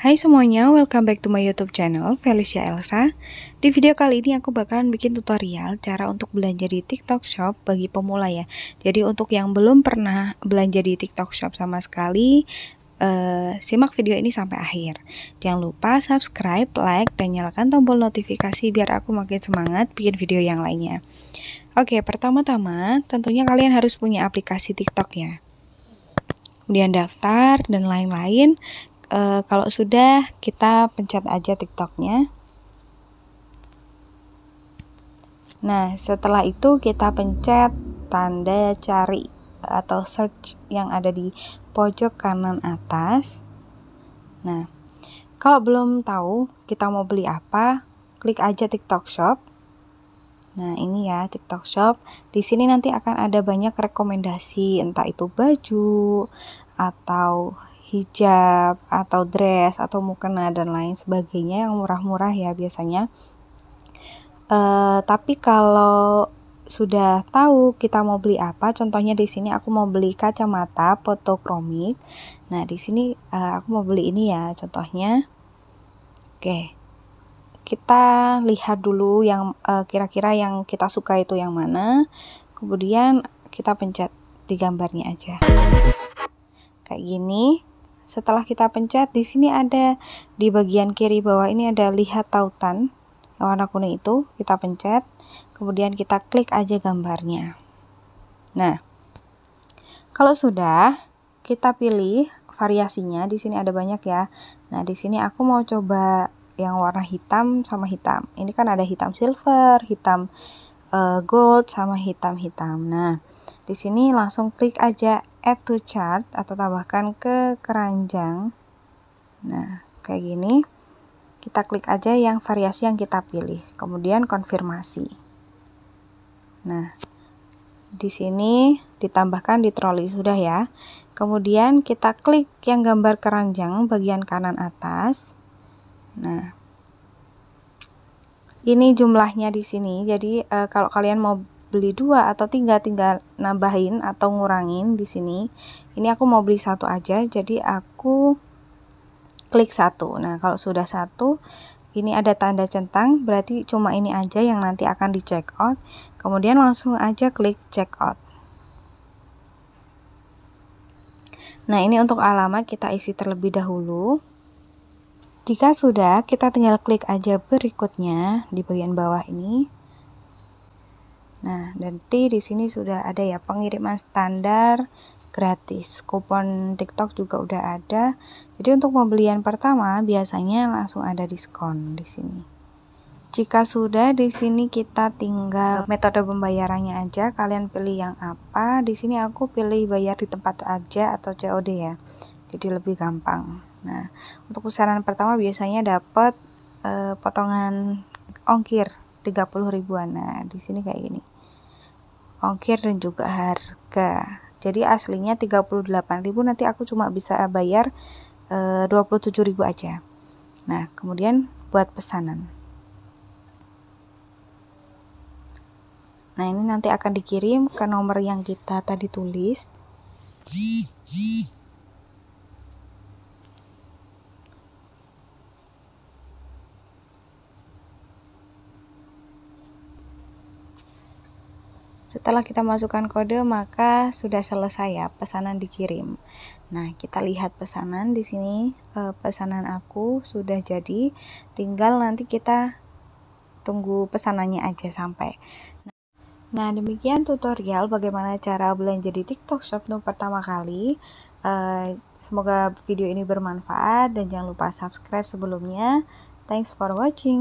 Hai semuanya, welcome back to my youtube channel Felicia Elsa Di video kali ini aku bakalan bikin tutorial cara untuk belanja di tiktok shop bagi pemula ya Jadi untuk yang belum pernah belanja di tiktok shop sama sekali Uh, simak video ini sampai akhir. Jangan lupa subscribe, like, dan nyalakan tombol notifikasi biar aku makin semangat bikin video yang lainnya. Oke, pertama-tama tentunya kalian harus punya aplikasi TikTok ya. Kemudian daftar dan lain-lain e, kalau sudah kita pencet aja tiktoknya nah setelah itu kita pencet tanda cari atau search yang ada di pojok kanan atas nah kalau belum tahu kita mau beli apa klik aja tiktok shop Nah, ini ya TikTok Shop. Di sini nanti akan ada banyak rekomendasi, entah itu baju atau hijab atau dress atau mukena dan lain sebagainya yang murah-murah ya biasanya. Uh, tapi kalau sudah tahu kita mau beli apa, contohnya di sini aku mau beli kacamata fotokromik. Nah, di sini uh, aku mau beli ini ya contohnya. Oke. Kita lihat dulu yang eh, kira-kira uh, yang kita suka itu yang mana. Kemudian kita pencet di gambarnya aja. Kayak gini. Setelah kita pencet, di sini ada di bagian kiri bawah ini ada lihat tautan yang warna kuning itu, kita pencet, kemudian kita klik aja gambarnya. Nah, kalau sudah, kita pilih variasinya. Di sini ada banyak ya. Nah, di sini aku mau coba yang warna hitam sama hitam. Ini kan ada hitam silver, hitam uh, gold sama hitam-hitam. Nah, di sini langsung klik aja add to chart atau tambahkan ke keranjang. Nah, kayak gini. Kita klik aja yang variasi yang kita pilih, kemudian konfirmasi. Nah, di sini ditambahkan di troli sudah ya. Kemudian kita klik yang gambar keranjang bagian kanan atas. Nah, ini jumlahnya di sini. Jadi e, kalau kalian mau beli dua atau tiga tinggal nambahin atau ngurangin di sini ini aku mau beli satu aja jadi aku klik satu nah kalau sudah satu ini ada tanda centang berarti cuma ini aja yang nanti akan di check out kemudian langsung aja klik check out nah ini untuk alamat kita isi terlebih dahulu jika sudah kita tinggal klik aja berikutnya di bagian bawah ini Nah, nanti di sini sudah ada ya pengiriman standar gratis. Kupon TikTok juga udah ada. Jadi untuk pembelian pertama biasanya langsung ada diskon di sini. Jika sudah di sini kita tinggal metode pembayarannya aja. Kalian pilih yang apa? Di sini aku pilih bayar di tempat aja atau COD ya. Jadi lebih gampang. Nah, untuk pesanan pertama biasanya dapat eh, potongan ongkir 30 ribuan nah di sini kayak gini ongkir dan juga harga jadi aslinya ribu nanti aku cuma bisa bayar e, ribu aja nah kemudian buat pesanan nah ini nanti akan dikirim ke nomor yang kita tadi tulis Setelah kita masukkan kode, maka sudah selesai ya pesanan dikirim. Nah, kita lihat pesanan di sini, e, pesanan aku sudah jadi. Tinggal nanti kita tunggu pesanannya aja sampai. Nah, demikian tutorial bagaimana cara belanja di TikTok Shop untuk pertama kali. E, semoga video ini bermanfaat dan jangan lupa subscribe sebelumnya. Thanks for watching.